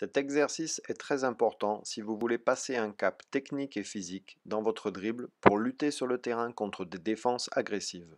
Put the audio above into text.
Cet exercice est très important si vous voulez passer un cap technique et physique dans votre dribble pour lutter sur le terrain contre des défenses agressives.